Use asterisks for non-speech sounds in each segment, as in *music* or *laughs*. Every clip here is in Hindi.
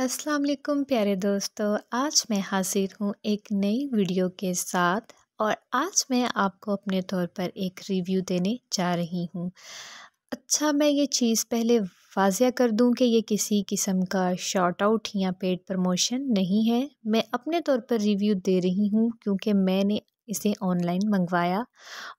अस्सलाम वालेकुम प्यारे दोस्तों आज मैं हाजिर हूँ एक नई वीडियो के साथ और आज मैं आपको अपने तौर पर एक रिव्यू देने जा रही हूँ अच्छा मैं ये चीज़ पहले वाजिया कर दूं कि ये किसी किस्म का शॉर्ट आउट या पेड प्रमोशन नहीं है मैं अपने तौर पर रिव्यू दे रही हूँ क्योंकि मैंने इसे ऑनलाइन मंगवाया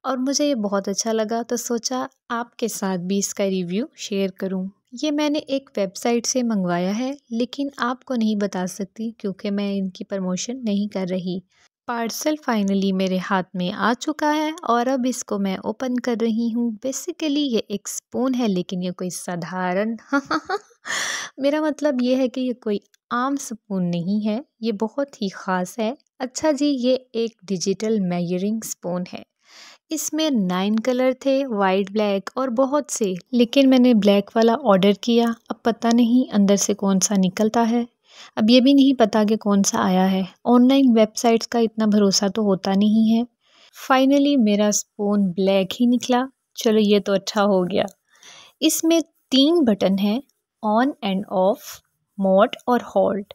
और मुझे ये बहुत अच्छा लगा तो सोचा आपके साथ भी इसका रिव्यू शेयर करूँ ये मैंने एक वेबसाइट से मंगवाया है लेकिन आपको नहीं बता सकती क्योंकि मैं इनकी प्रमोशन नहीं कर रही पार्सल फाइनली मेरे हाथ में आ चुका है और अब इसको मैं ओपन कर रही हूँ बेसिकली ये एक स्पून है लेकिन ये कोई साधारण *laughs* मेरा मतलब ये है कि ये कोई आम स्पून नहीं है ये बहुत ही ख़ास है अच्छा जी ये एक डिजिटल मेजरिंग स्पून है इसमें नाइन कलर थे वाइट ब्लैक और बहुत से लेकिन मैंने ब्लैक वाला ऑर्डर किया अब पता नहीं अंदर से कौन सा निकलता है अब ये भी नहीं पता कि कौन सा आया है ऑनलाइन वेबसाइट्स का इतना भरोसा तो होता नहीं है फाइनली मेरा स्पून ब्लैक ही निकला चलो ये तो अच्छा हो गया इसमें तीन बटन हैं ऑन एंड ऑफ मोट और hold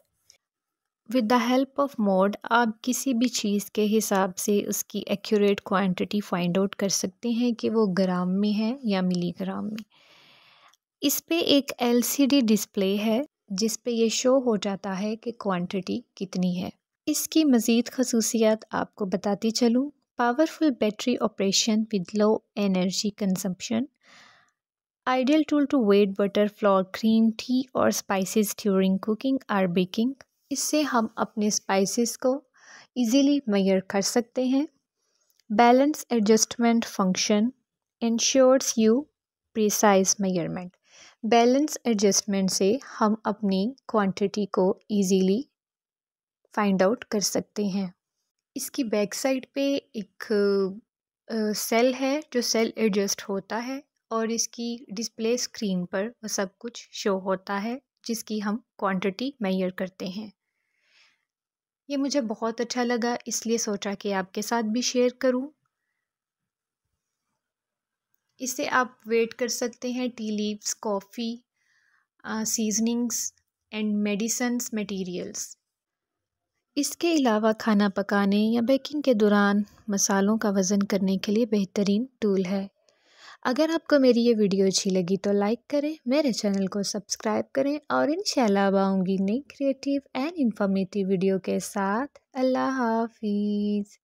with the help of mode आप किसी भी चीज़ के हिसाब से उसकी एक्यूरेट क्वांटिटी फाइंड आउट कर सकते हैं कि वो ग्राम में है या मिलीग्राम में इस पे एक एलसीडी डिस्प्ले है जिस पे ये शो हो जाता है कि क्वांटिटी कितनी है इसकी मज़ीद खसूसियात आपको बताती चलूँ powerful battery operation with low energy consumption ideal tool to weigh butter flour cream tea और spices during cooking or baking इससे हम अपने स्पाइसेस को इजीली मैयर कर सकते हैं balance adjustment function ensures you precise measurement balance adjustment से हम अपनी क्वांटिटी को इजीली फाइंड आउट कर सकते हैं इसकी बैक साइड पे एक सेल है जो सेल एडजस्ट होता है और इसकी डिस्प्ले स्क्रीन पर वो सब कुछ शो होता है जिसकी हम क्वांटिटी मेयर करते हैं ये मुझे बहुत अच्छा लगा इसलिए सोचा कि आपके साथ भी शेयर करूं इसे आप वेट कर सकते हैं tea leaves coffee seasonings and medicines materials इसके अलावा खाना पकाने या बेकिंग के दौरान मसालों का वज़न करने के लिए बेहतरीन टूल है अगर आपको मेरी ये वीडियो अच्छी लगी तो लाइक करें मेरे चैनल को सब्सक्राइब करें और इंशाल्लाह आऊँगी नई क्रिएटिव एंड इन्फॉर्मेटिव वीडियो के साथ अल्लाह हाफिज़